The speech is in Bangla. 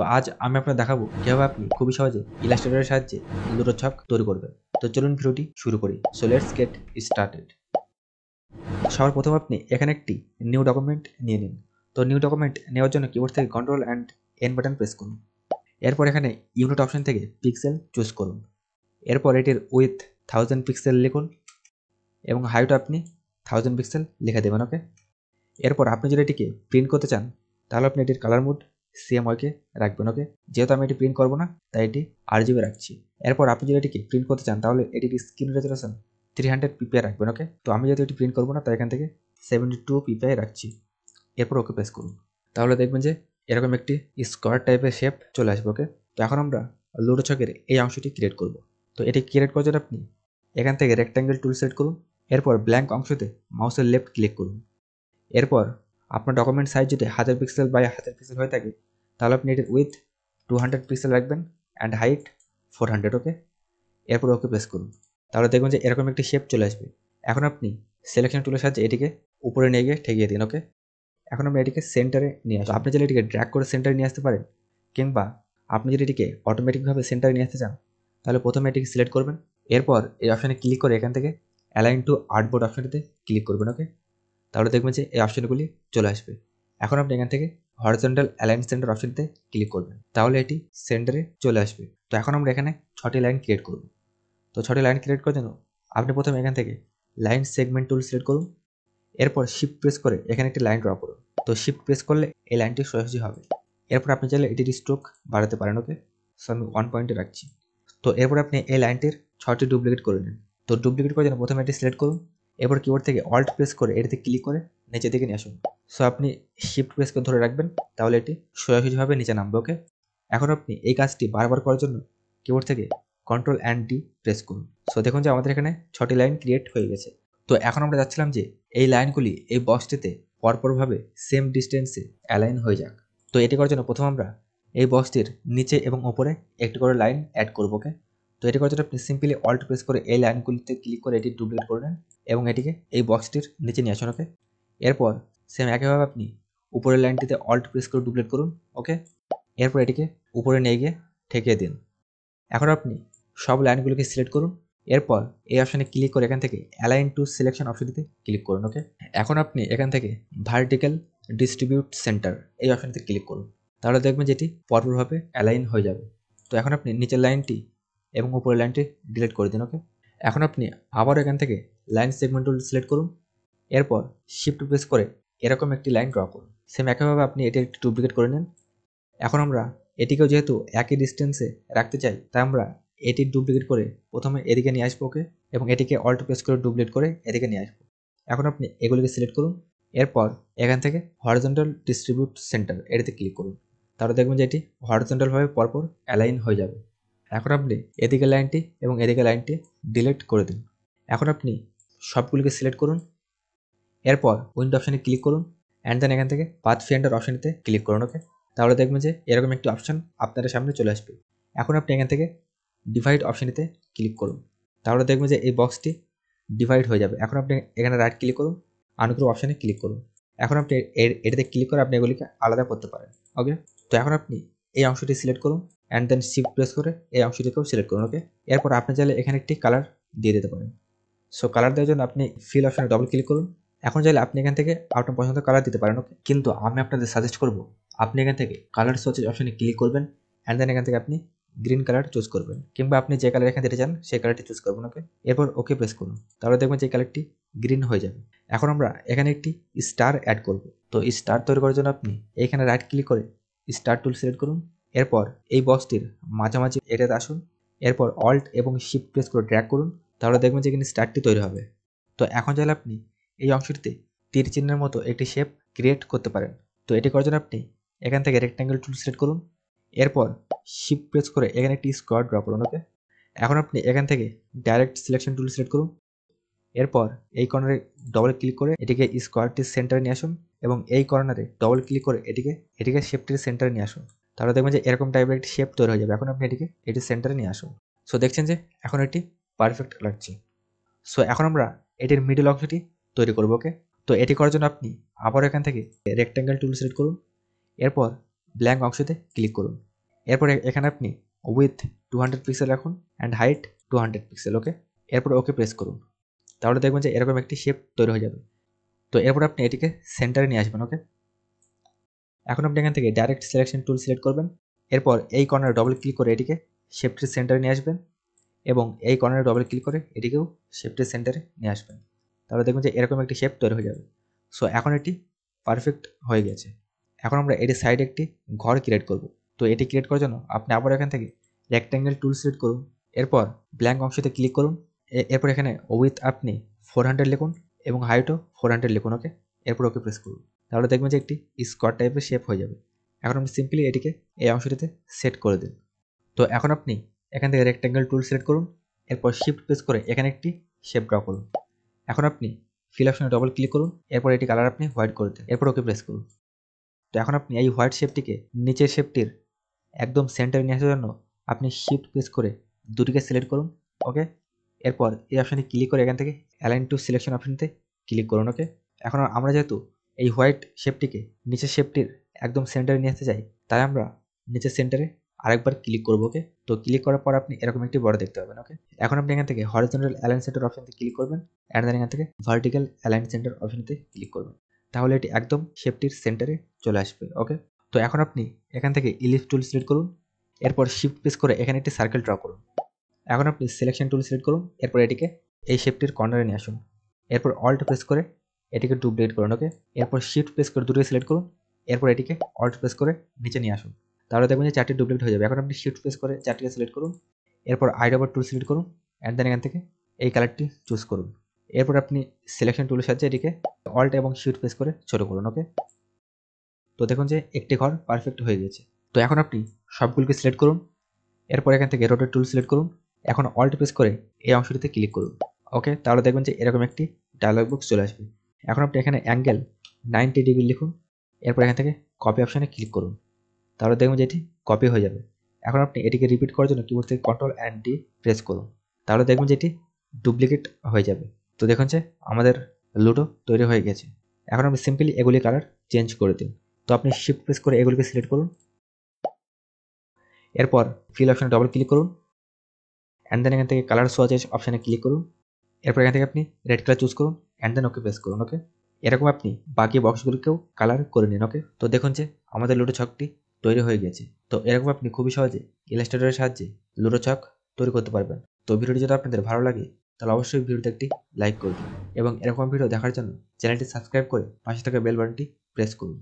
তো আজ আমি আপনার দেখাবো কীভাবে আপনি খুবই সহজে ইলাস্ট্রেটারের সাহায্যে দুটো ছক তৈরি করবেন তো চলুন ভিডিওটি শুরু করি সো লেটস গেট স্টার্টেড সবার প্রথম আপনি এখানে একটি নিউ ডকুমেন্ট নিয়ে নিন তো নিউ ডকুমেন্ট নেওয়ার জন্য কিবোর্ড থেকে control and N button press করুন এরপর এখানে ইউনিট অপশন থেকে পিক্সেল চুজ করুন এরপর এটির উইথ থাউজেন্ড পিক্সেল লিখুন এবং হাইট আপনি থাউজেন্ড পিক্সেল লিখে দেবেন ওকে এরপর আপনি যদি এটিকে প্রিন্ট করতে চান তাহলে আপনি এটির কালার মুড ওয়াইকে রাখবেন ওকে যেহেতু আমি এটি প্রিন্ট করবো না তাই এটি আর জিবি রাখছি এরপর আপনি যদি এটিকে প্রিন্ট করতে চান তাহলে এটির screen resolution three hundred PPI রাখবেন ওকে তো আমি যেহেতু এটি প্রিন্ট করবো না তাই এখান থেকে সেভেন্টি টু পিপিআই রাখছি এরপর ওকে প্রেস করুন তাহলে দেখবেন যে এরকম একটি স্কোয়ার টাইপের শেপ চলে আসবে ওকে তো এখন আমরা লুডো ছকের এই অংশটি ক্রিয়েট করব তো এটি ক্রিয়েট করার জন্য আপনি এখান থেকে রেক্ট্যাঙ্গেল টুল সেট করুন এরপর ব্ল্যাঙ্ক অংশতে মাউসের লেফট ক্লিক করুন এরপর আপনার ডকুমেন্ট সাইজ যদি হাজার পিক্সেল বাই হাজার পিক্সেল হয়ে থাকে তাহলে আপনি এটির উইথ টু হান্ড্রেড পিক্সেল রাখবেন and height four hundred okay এরপর ওকে প্রেস করুন তাহলে দেখবেন যে এরকম একটি শেপ চলে আসবে এখন আপনি সিলেকশন টুলের সাহায্যে এটিকে উপরে নিয়ে গিয়ে ঠেকিয়ে দিন ওকে এখন আপনি এটিকে সেন্টারে নিয়ে আসুন আপনি যদি এটিকে ড্র্যাক করে সেন্টারে নিয়ে আসতে পারেন কিংবা আপনি যদি এটিকে অটোমেটিকভাবে সেন্টারে নিয়ে আসতে চান তাহলে প্রথমে এটিকে সিলেক্ট করবেন এরপর এই অপশানে ক্লিক করে এখান থেকে অ্যালাইন টু আর্টবোর্ড অপশানটিতে ক্লিক করবেন ওকে তাহলে দেখবেন যে এই অপশনগুলি চলে আসবে এখন আপনি এখান থেকে হরিজেন্টাল অ্যালাইন সেন্টার অপশনতে ক্লিক করবেন তাহলে এটি সেন্টারে চলে আসবে তো এখন আমরা এখানে ছটি লাইন ক্রিয়েট করব তো ছটি লাইন ক্রিয়েট করার জন্য আপনি প্রথমে এখান থেকে লাইন সেগমেন্ট টুল সিলেক্ট করুন এরপর শিফট প্রেস করে এখানে একটি লাইন ড্র করুন তো শিফট প্রেস করলে এই লাইনটি সোজাসুজি হবে এরপর আপনি চাইলে এটির স্ট্রোক বাড়াতে পারেন ওকে সো আমি ওয়ান পয়েন্টে রাখছি তো এরপর আপনি এই লাইনটির ছটি ডুপ্লিকেট করে নিন তো ডুপ্লিকেট করার জন্য প্রথমে এটি সিলেক্ট করুন এরপর কিবোর্ড থেকে অল্ট প্রেস করে এটিতে ক্লিক করে নিচে দিকে নিয়ে আসুন সো আপনি শিফট প্রেস করে ধরে রাখবেন তাহলে এটি সোজাসুজিভাবে নিচে নামবে ওকে এখন আপনি এই কাজটি বারবার করার জন্য কিবোর্ড থেকে কন্ট্রোল অ্যান্ড ডি প্রেস করুন সো দেখুন যে আমাদের এখানে ছটি লাইন ক্রিয়েট হয়ে গেছে তো এখন আমরা যাচ্ছিলাম যে এই লাইনগুলি এই বক্সটিতে পরপরভাবে সেম ডিস্টেন্সে অ্যালাইন হয়ে যাক তো এটি করার জন্য প্রথম আমরা এই বক্সটির নিচে এবং ওপরে একটি করে লাইন অ্যাড করবো ওকে তো এটি করার জন্য আপনি সিম্পলি অল্ট প্রেস করে এই লাইনগুলিতে ক্লিক করে এটি ডুপ্লিকেট করে নেন এবং এটিকে এই বক্সটির নিচে নিয়ে আসুন ওকে এরপর সেম একইভাবে আপনি উপরের লাইনটিতে অল্ট প্রেস করে ডুপ্লেট করুন ওকে এরপর এটিকে উপরে নিয়ে গিয়ে ঠেকিয়ে দিন এখন আপনি সব লাইনগুলোকে সিলেক্ট করুন এরপর এই অপশানে ক্লিক করে এখান থেকে অ্যালাইন টু সিলেকশন অপশানটিতে ক্লিক করুন ওকে এখন আপনি এখান থেকে ভার্টিক্যাল ডিস্ট্রিবিউট সেন্টার এই অপশানটিতে ক্লিক করুন তাহলে দেখবেন যেটি পরপরভাবে অ্যালাইন হয়ে যাবে তো এখন আপনি নিচের লাইনটি এবং উপরের লাইনটি ডিলিট করে দিন ওকে এখন আপনি আবার এখান থেকে লাইন সেগমেন্ট সিলেক্ট করুন এরপর শিফট প্রেস করে এরকম একটি লাইন ড্র করুন সেম একইভাবে আপনি এটি একটি ডুপ্লিকেট করে নিন এখন আমরা এটিকেও যেহেতু একই ডিস্টেন্সে রাখতে চাই তাই আমরা এটি ডুপ্লিকেট করে প্রথমে এদিকে নিয়ে আসবো ওকে এবং এটিকে অল্ট প্রেস করে ডুপ্লিকেট করে এদিকে নিয়ে আসবো এখন আপনি এগুলিকে সিলেক্ট করুন এরপর এখান থেকে হরিজন্টাল ডিস্ট্রিবিউট সেন্টার এটিতে ক্লিক করুন তাহলে দেখবেন যে এটি হরিজন্টালভাবে পরপর অ্যালাইন হয়ে যাবে এখন আপনি এদিকে লাইনটি এবং এদিকে লাইনটি ডিলেট করে দিন এখন আপনি সবগুলিকে সিলেক্ট করুন এরপর উইন্ডো অপশানে ক্লিক করুন অ্যান্ড দেন এখান থেকে পাথ ফিয়ান্ডার অপশানেতে ক্লিক করুন ওকে তাহলে দেখবেন যে এরকম একটি অপশান আপনাদের সামনে চলে আসবে এখন আপনি এখান থেকে ডিভাইড অপশানেতে ক্লিক করুন তাহলে দেখবেন যে এই বক্সটি ডিভাইড হয়ে যাবে এখন আপনি এখানে রাইট ক্লিক করুন আনুগ্রহ অপশানে ক্লিক করুন এখন আপনি এটাতে ক্লিক করে আপনি এগুলিকে আলাদা করতে পারেন ওকে তো এখন আপনি এই অংশটি সিলেক্ট করুন অ্যান্ড দেন শিফট প্রেস করে এই অংশটিকেও সিলেক্ট করুন ওকে এরপর আপনি চাইলে এখানে একটি কালার দিয়ে দিতে পারেন সো কালার দেওয়ার জন্য আপনি ফিল অপশানে ডবল ক্লিক করুন এখন চাইলে আপনি এখান থেকে আপনার পছন্দ কালার দিতে পারেন ওকে কিন্তু আমি আপনাদের সাজেস্ট করব আপনি এখান থেকে কালার সোচেস অপশানে ক্লিক করবেন অ্যান্ড দেন এখান থেকে আপনি গ্রিন কালার চুজ করবেন কিংবা আপনি যে কালার এখান থেকে চান সেই কালারটি চুজ করবেন ওকে এরপর ওকে প্রেস করুন তাহলে দেখবেন যে কালারটি গ্রিন হয়ে যাবে এখন আমরা এখানে একটি স্টার অ্যাড করব তো এই স্টার তৈরি করার জন্য আপনি এখানে রাইট ক্লিক করে স্টার টুল সিলেক্ট করুন এরপর এই বক্সটির মাঝামাঝি এটাতে আসুন এরপর অল্ট এবং শিফট প্রেস করে ড্র্যাক করুন তাহলে দেখবেন যে এখানে স্টারটি তৈরি হবে তো এখন চাইলে আপনি এই অংশটিতে তীর চিহ্নের মতো একটি শেপ ক্রিয়েট করতে পারেন তো এটি করার জন্য আপনি এখান থেকে রেক্ট্যাঙ্গেল টুল সিলেক্ট করুন এরপর শিপ প্রেস করে এখানে একটি স্কোয়ার ড্র করুন ওকে এখন আপনি এখান থেকে ডাইরেক্ট সিলেকশন টুল সিলেক্ট করুন এরপর এই কর্নারে ডবল ক্লিক করে এটিকে স্কোয়ারটির সেন্টারে নিয়ে আসুন এবং এই কর্নারে ডবল ক্লিক করে এটিকে এটিকে শেপটির সেন্টারে নিয়ে আসুন তাহলে দেখবেন যে এরকম টাইপের একটি শেপ তৈরি হয়ে যাবে এখন আপনি এটিকে এটি সেন্টারে নিয়ে আসুন সো দেখছেন যে এখন এটি পারফেক্ট লাগছে সো এখন আমরা এটির মিডল অংশটি তৈরি করবো ওকে তো এটি করার জন্য আপনি আবার এখান থেকে রেক্ট্যাঙ্গেল টুল সিলেক্ট করুন এরপর ব্ল্যাঙ্ক অংশতে ক্লিক করুন এরপর এখানে আপনি উইথ টু হান্ড্রেড পিক্সেল রাখুন and height two hundred pixel okay এরপর ওকে প্রেস করুন তাহলে দেখবেন যে এরকম একটি শেপ তৈরি হয়ে যাবে তো এরপর আপনি এটিকে সেন্টারে নিয়ে আসবেন ওকে এখন আপনি এখান থেকে ডাইরেক্ট সিলেকশন টুল সিলেক্ট করবেন এরপর এই কর্নারে ডবল ক্লিক করে এটিকে শেপটির সেন্টারে নিয়ে আসবেন এবং এই কর্নারে ডবল ক্লিক করে এটিকেও শেপটি সেন্টারে নিয়ে আসবেন তাহলে দেখবেন যে এরকম একটি শেপ তৈরি হয়ে যাবে সো এখন এটি পারফেক্ট হয়ে গেছে এখন আমরা এটির সাইডে একটি ঘর ক্রিয়েট করব তো এটি ক্রিয়েট করার জন্য আপনি আবার এখান থেকে রেক্ট্যাঙ্গেল টুল সিলেক্ট করুন এরপর ব্ল্যাঙ্ক অংশতে ক্লিক করুন এরপর এখানে উইথ আপনি ফোর হান্ড্রেড লিখুন এবং হাইটও ফোর হান্ড্রেড লিখুন ওকে এরপর ওকে প্রেস করুন তাহলে দেখবেন যে একটি স্কোয়ার টাইপের শেপ হয়ে যাবে এখন আপনি সিম্পলি এটিকে এই অংশটিতে সেট করে দিন তো এখন আপনি এখান থেকে রেক্ট্যাঙ্গেল টুল সিলেক্ট করুন এরপর শিফট প্রেস করে এখানে একটি শেপ ড্র করুন এখন আপনি ফিল অপশনে ডবল ক্লিক করুন এরপর এটি কালার আপনি হোয়াইট করে দিন এরপর ওকে প্রেস করুন তো এখন আপনি এই হোয়াইট শেপটিকে নিচের শেপটির একদম সেন্টারে নিয়ে আসার জন্য আপনি শিফট প্রেস করে দুটিকে সিলেক্ট করুন ওকে এরপর এই অপশানে ক্লিক করে এখান থেকে অ্যালাইন টু সিলেকশন অপশানতে ক্লিক করুন ওকে এখন আমরা যেহেতু এই হোয়াইট শেপটিকে নিচের শেপটির একদম সেন্টারে নিয়ে আসতে চাই তাই আমরা নিচের সেন্টারে আরেকবার ক্লিক করবো ওকে তো ক্লিক করার পর আপনি এরকম একটি বড় দেখতে পাবেন ওকে এখন আপনি এখান থেকে হরিজেন্টাল অ্যালাইন সেন্টার অপশনতে ক্লিক করবেন অ্যান্ড দেন এখান থেকে ভার্টিক্যাল অ্যালাইন সেন্টার অপশনতে ক্লিক করবেন তাহলে এটি একদম শেপটির সেন্টারে চলে আসবে ওকে তো এখন আপনি এখান থেকে ইলিফ টুল সিলেক্ট করুন এরপর শিফট প্রেস করে এখানে একটি সার্কেল ড্র করুন এখন আপনি সিলেকশন টুল সিলেক্ট করুন এরপর এটিকে এই শেপটির কর্নারে নিয়ে আসুন এরপর অল্ট প্রেস করে এটিকে ডুপ্লিকেট করুন ওকে এরপর শিফট প্রেস করে দুটোই সিলেক্ট করুন এরপর এটিকে অল্ট প্রেস করে নিচে নিয়ে আসুন তাহলে দেখবেন যে চারটি ডুপ্লিকেট হয়ে যাবে এখন আপনি শিফট প্রেস করে চারটিকে সিলেক্ট করুন এরপর আই ডবল টুল সিলেক্ট করুন অ্যান্ড দেন এখান থেকে এই কালারটি চুজ করুন এরপর আপনি সিলেকশন টুলের সাহায্যে এটিকে অল্ট এবং শিফট প্রেস করে ছোটো করুন ওকে তো দেখুন যে একটি ঘর পারফেক্ট হয়ে গেছে তো এখন আপনি সবগুলোকে সিলেক্ট করুন এরপর এখান থেকে রোডের টুল সিলেক্ট করুন এখন অল্ট প্রেস করে এই অংশটিতে ক্লিক করুন ওকে তাহলে দেখবেন যে এরকম একটি ডায়লগ বক্স চলে আসবে এখন আপনি এখানে অ্যাঙ্গেল নাইনটি ডিগ্রি লিখুন এরপর এখান থেকে কপি অপশানে ক্লিক করুন তাহলে দেখবেন যে এটি কপি হয়ে যাবে এখন আপনি এটিকে রিপিট করার জন্য কিবোর্ড থেকে কন্ট্রোল অ্যান্ড ডি প্রেস করুন তাহলে দেখবেন যে এটি ডুপ্লিকেট হয়ে যাবে তো দেখুন যে আমাদের লুডো তৈরি হয়ে গেছে এখন আপনি সিম্পলি এগুলি কালার চেঞ্জ করে দিন তো আপনি শিফট প্রেস করে এগুলিকে সিলেক্ট করুন এরপর ফিল অপশানে ডবল ক্লিক করুন অ্যান্ড দেন এখান থেকে কালার সোয়াচেস অপশানে ক্লিক করুন এরপর এখান থেকে আপনি রেড কালার চুজ করুন অ্যান্ড দেন ওকে প্রেস করুন ওকে এরকম আপনি বাকি বক্সগুলিকেও কালার করে নিন ওকে তো দেখুন যে আমাদের লুডো ছকটি তৈরি হয়ে গেছে তো এরকম আপনি খুবই সহজে ইলাস্ট্রেটরের সাহায্যে লুডো চক তৈরি করতে পারবেন তো ভিডিওটি যদি আপনাদের ভালো লাগে তাহলে অবশ্যই ভিডিওতে একটি লাইক করুন এবং এরকম ভিডিও দেখার জন্য চ্যানেলটি সাবস্ক্রাইব করে পাশে থাকা বেল বাটনটি প্রেস করুন